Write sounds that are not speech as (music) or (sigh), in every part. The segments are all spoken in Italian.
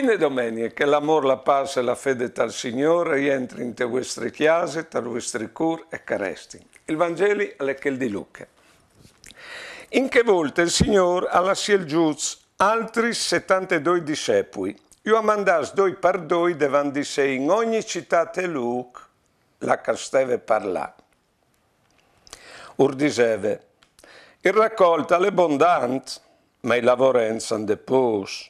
Quindi domenie che l'amor, la pace e la fede tal Signore rientri in te vostre chiese, tal vostri cur e caresti. Il Vangeli è all'Echel di Luca. In che volte il Signore ha alla il giuz altri 72 discepoli. Io ha mandato due par doi davanti sé in ogni città e Luc la casteve parla. Ur diceva, il raccolta è abbondante, ma i lavorenza de pos.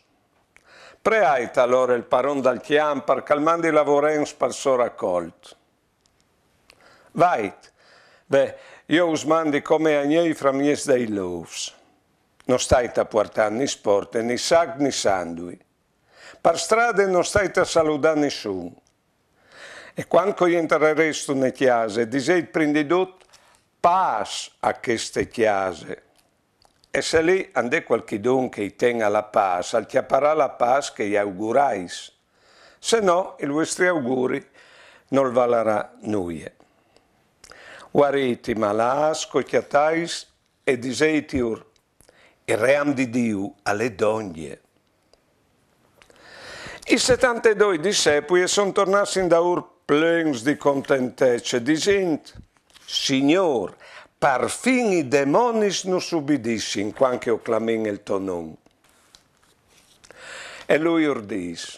Preait allora il paron dal chiam per calmar di lavorens per so raccolt. Vait, beh, io us mandi come agnei fra mies dei louvs. Non stai a portare ni sport, ni sag, ni sandui. Per strade non stai a salutare nessuno. E quando entreresto ne chiase, disei il prendidot, pass a queste chiase e se lei andè qualchidun che i tenga la pace, al chiapparà la pace che gli augurais. Se no, i vostri auguri non valerà nuie. Guariti malas, cocchiatais e diseitiur, il ream di Dio alle dogne. I 72 discepoli sono tornati da Ur plens di contentezza, dicendo, Signor, Parfin i demonis nus ubidissin, quanche oclamin el to nom. E lui urdis,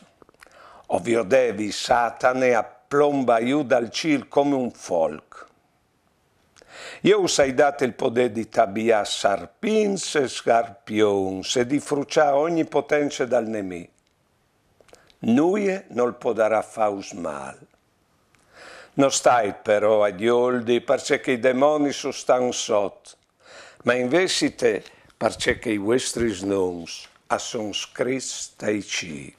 ovvio devi, Satane a plomba Iuda al cil come un folk. Io usai date il potere di tabia sarpins e scarpions e di frucia ogni potenza dal nemico. Nuie non può darà faus mal. Non stai però agli oldi perché i demoni sono stan sotto, ma invece te, perché i vostri nomi sono scritti ai ci.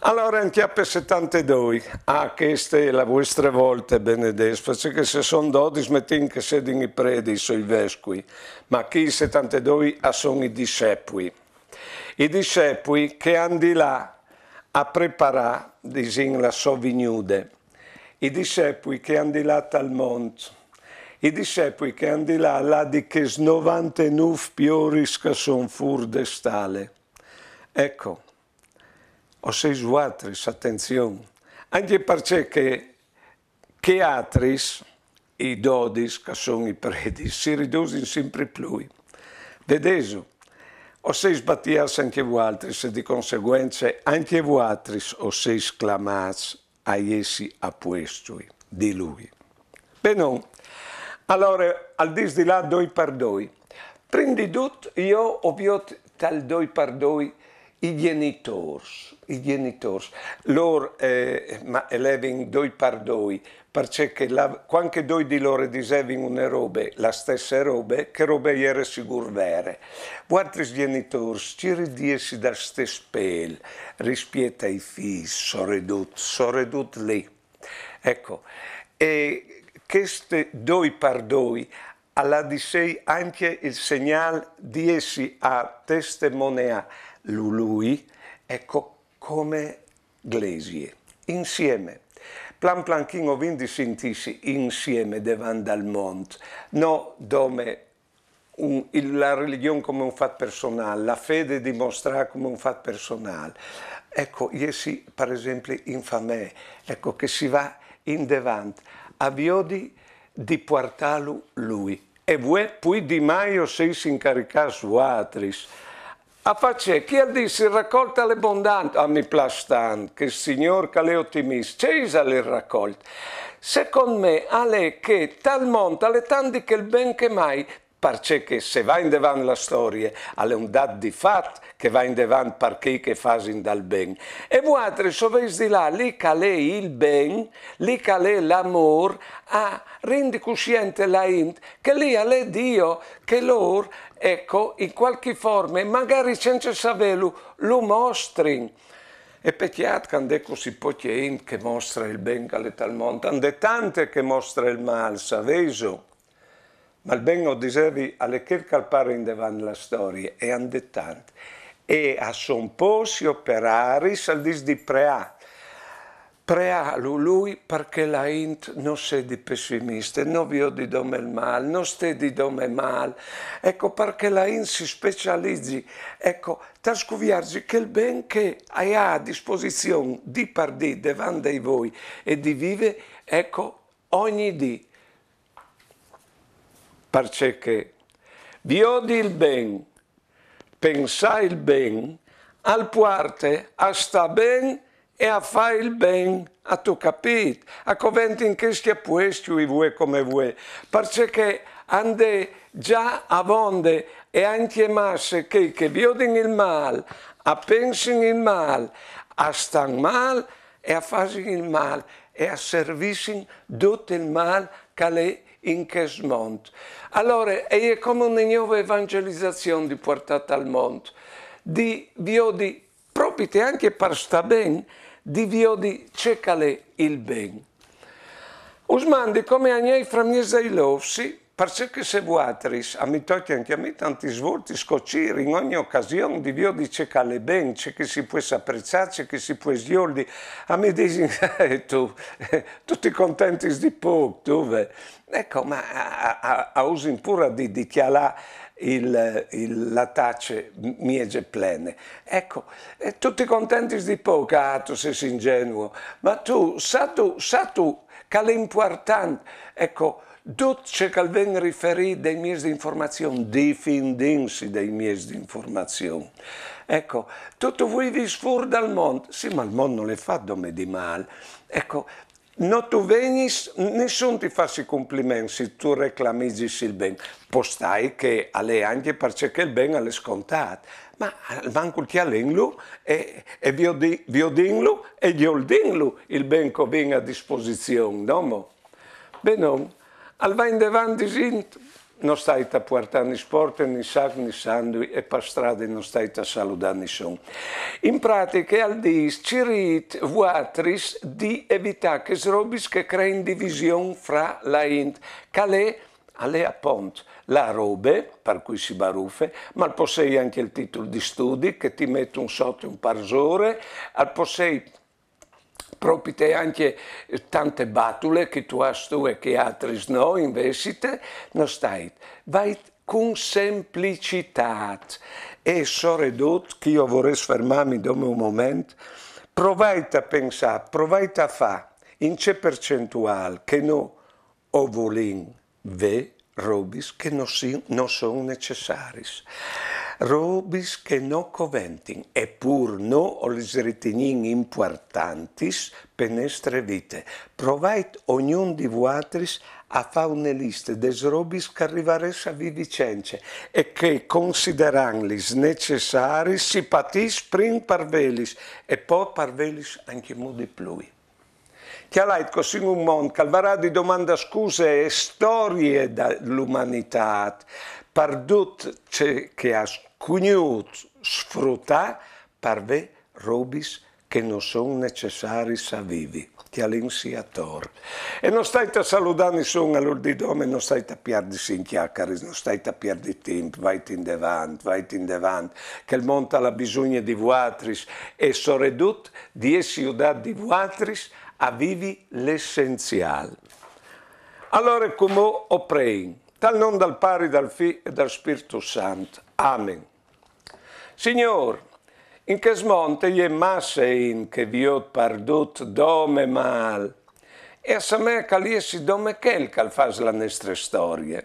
Allora in chiappe 72, ah queste è la vostra volta benedetta, perché se sono 12 mettin che sedono i predi, sono i vescovi, ma chi i 72 sono i discepoli. I discepoli che hanno là a preparare, disin la sovignude, i discepoli che hanno là tal monte, i discepoli che hanno là, là di che 99 pioris che son fur de Ecco, o sei sguatris, attenzione, anche perché che, che atris, i dodis che sono i predis, (laughs) si riducono sempre più. Vedeso, o sei sbattias anche vuatris, e di conseguenza anche vuatris, altri o sei sclamats a hiciese apuesto di lui. Bene, allora al dis di là doi pardoi. Prima di tutto io ho visto tal doi pardoi i genitori, i genitori, loro eh, ma elevin doi pardoi perché la, qualche doi di loro dicevano una roba, la stessa roba, che roba era sicur vera. Altri genitori ci ridiesi da ste spel, rispetto ai figli, sono ridotti, sono ridotti lì. Ecco, e queste due par doi alla di sé anche il segnale di essi a testimoniare lui, ecco, come Glesie, insieme. Plan Planchino vindi sentisi insieme de al mondo, non dove dome un, la religione come un fatto personale, la fede dimostrata come un fatto personale. Ecco, essi per esempio in famè, ecco che si va in devant, a viodi di portarlo lui. E voi poi di Maio sei si incaricare su Atris a faccia chi ha detto raccolta l'abbondanza, a ah, mi piace che il signor che è ottimista, c'è le raccolta. Secondo me, è che tal monta, le tanti che il ben che mai, perché se va in davanti la storia, è un dat di fatto che va in davanti perché che fa dal ben. E voi sovente di là, lì calè il ben, lì calè l'amore, a rendere cosciente la int, che lì è Dio, che loro, ecco, in qualche forma, magari senza saperlo, lo mostri. E peccato quando ecco è così poche int che mostra il ben, che è al è tante che mostra il mal, sapete? ma il Malbengo dicevi alle che in devan la storia e andettante e a son posi operaris al dis di prea. Prea lui perché la int non sei di pessimista, non vi ho di dome il mal, non stai di dome mal. Ecco perché la int si specializzi, ecco, trascuviarsi che il ben che hai a disposizione di pardì, davanti a voi e di vive, ecco, ogni dì perché vi odi il ben, pensai il ben, al puarte, a sta ben e a fare il ben, a tu capit, a coventi in che stia puestiu i vue come vuoi, perché ande già a avonde e anche masse che, che vi odin il mal, a pensin il mal, a stan mal e a fasin il mal e a servisin tutto il mal Calais in Cashmont. Allora è come una nuova evangelizzazione di portata al mondo, di viodi propite anche per sta ben, di viodi c'è il ben. Usmandi come agnei fra miei lovsi, perché se vuoi, a me ammittoite anche a me tanti svolti, scocire in ogni occasione di vio di è ben, c'è che si può apprezzare, c'è che si può sghiordi, a me dici, (laughs) eh, tu, eh, tutti contenti di poco, tu, beh. ecco, ma a, a, a uso impura di dichiarare il, il, la tace miege plene. Ecco, e eh, tutti contenti di poco, ah, tu sei ingenuo, ma tu, sa tu, sa tu, che l'importante, ecco, Tot ce que el vent dei miei di informazione, difendensi dei miei di informazione. Ecco, tutto voi vi sfur dal mondo. Sì, ma il mondo non le fa dome di male. Ecco, non tu venis, nessuno ti fa i complimenti se tu reclamizzi il bene. Postai che a lei anche perché il bene è scontato. Ma manco chi ha l'inglu e, e vi ho dinglu e gli ho il il bene che viene a disposizione, no? Bene al va in davanti sento. Non stai a portare sport, né sac, né sandwich e per strada non stai a salutare nessuno. In pratica, al dis, ci rit, vuatris di evitare che robis che creano divisione fra la int, che calè alle appunto la robe, per cui si baruffe, ma possei anche il titolo di studi che ti mette un sotto un parzore, al possei propite anche eh, tante batule che tu hai tu e che altri no invece non stai. Vai con semplicità. E soprattutto, che io vorrei fermarmi da un momento, provate a pensare, provate a fare in c'è percentuale che non o volin ve robis che non, si, non sono necessari robis che no coventin, e pur no olis retenin importantis penestre vite. Provait ognun di vuatris a faune liste des robis che arrivares a vi e che consideranlis necessaris si patis prim parvelis, e poi parvelis anche modi plui. Chialait così un mondo calvarà di domanda scuse e storie dall'umanità, pardut che ha cuniut sfrutta per ve robis che non sono necessari sa vivi che tor. E non state a salutare nessuno all'ordidome, non state a perdersi in chiacchiere, non state a perdere tempo, vai in devant, vai in devant, che il monte ha bisogno di vuatris e soredut di essi di vuatris a vivi l'essenziale. Allora come ho prei, tal non dal pari dal fi e dal Spirito Santo. Amen. Signor, in che Casmonte gli in che vi ho pardut dome mal, e a me caliessi dome quel cal fas la nostra storia.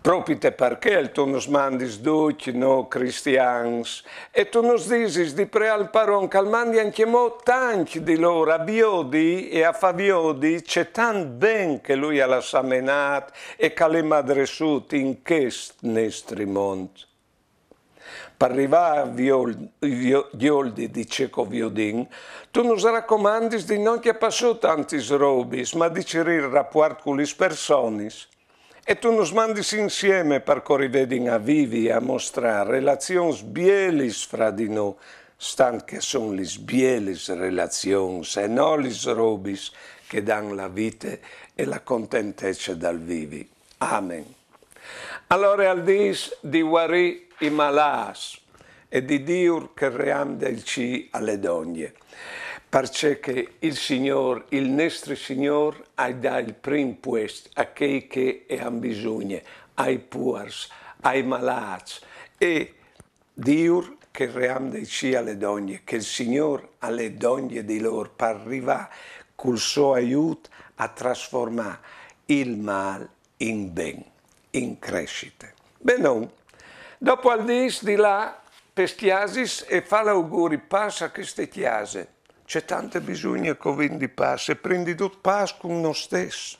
Propite perché tu nos mandis duc, no, cristians, e tu nos disis di preal paron cal anche mo tanti di loro a Biodi e a Faviodi, c'è tan ben che lui ha la samenat e cale madresut in chest nestri monti per arrivare a Gioldi di Ceco Viodin, tu non raccomandi di non che passò tanti robis, ma di cerir il rapporto con le persone. E tu non mandi insieme per corrivedin a vivi a mostrare relazioni bielis fra di noi, stan che sono le bielis relazioni e non le robis che danno la vita e la contentezza dal vivi. Amen. Allora al dis di guarì i Himalayas e di Dio che ream del ci alle donne. Perché che il Signore, il nostro Signore, ha dato il primo posto a quei che hanno bisogno, ai puers, ai malati. E Dio che ream il ci alle donne, che il Signore alle donne di loro per arrivare col suo aiuto a trasformare il male in ben, in crescita. Benon. Dopo Aldis di là, Pestiasis e fa l'auguri, passa queste chiase. C'è tante bisogno che vendi passa e prendi tutto pasco uno stesso.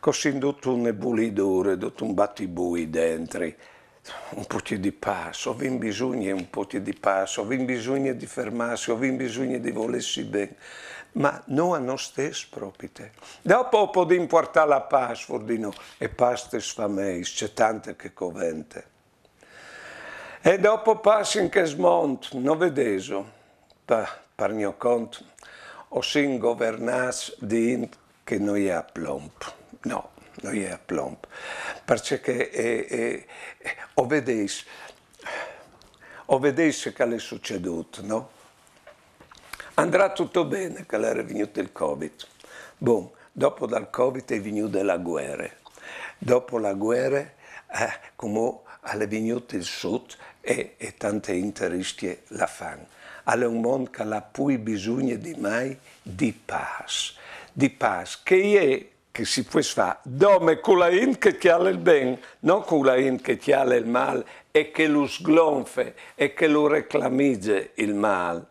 Così tutto un ebulidore, tutto un battibui dentro un po' di passo, ho bisogno un po' di passo, ho bisogno di fermarsi, ho bisogno di volersi bene, ma non a noi stessi proprio. Dopo può importare la password e paste sfamei, c'è tante che covente. E dopo passi in Chesmont, novedeso, pa, par mio conto, o sin governaz di che non è a plomp. No, non è a plomp. Perché eh, eh, o vedeis, o vedeis che è succeduto, no? Andrà tutto bene che era venuto il Covid. Boom. Dopo dal Covid è venuta la guerra. Dopo la guerra, eh, come alle vignotte del sud e, e tante interistie la fanno. È un mondo che ha più bisogno di mai di pace, di pace che è che si può fare, dome con la in che ti ha il bene, non con la in che ti ha il male e che lo sglonfe e che lo reclamizze il male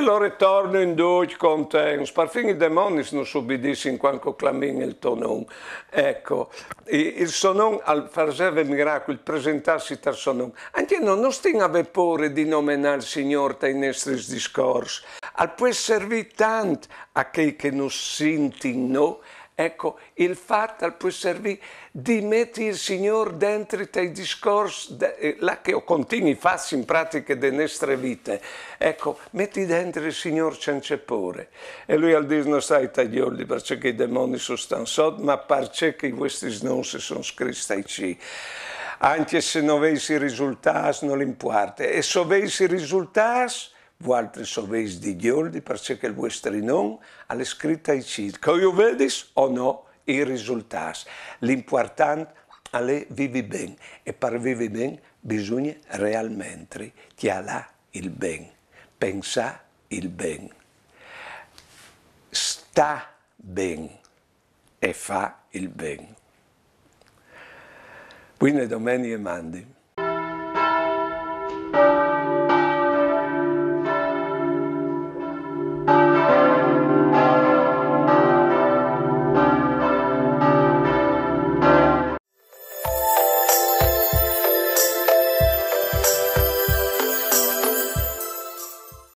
lo ritorno in Deutsch con te, Sparfini Demonis non subbidissi in quanto clamin il tonon. Ecco, il sonon al farseve miracolo, il presentarsi tal sonon. Anche non, non sting ave paura di nominare il Signore dai nostri discorsi, al può servire tanto a chi che non sinti, no? Ecco, il fatto può servire di mettere il Signore dentro i discorsi, eh, là che ho continui fassi in pratica delle nostre vite. Ecco, metti dentro il Signore cencepore. E lui al dire, non sai taglioli perché i demoni sono stansati, ma perché questi non si sono scritti ai cibi anche se non avessi risultati non importa. E se avessi risultati vualtri soveis di ghioldi perché il vostro non è scritto in cielo. Che io vedi o no i risultati. L'importante è vivi bene e per vivi bene bisogna realmente tialà il bene, pensare il bene. Sta bene e fa il bene. Quindi domani e mandi.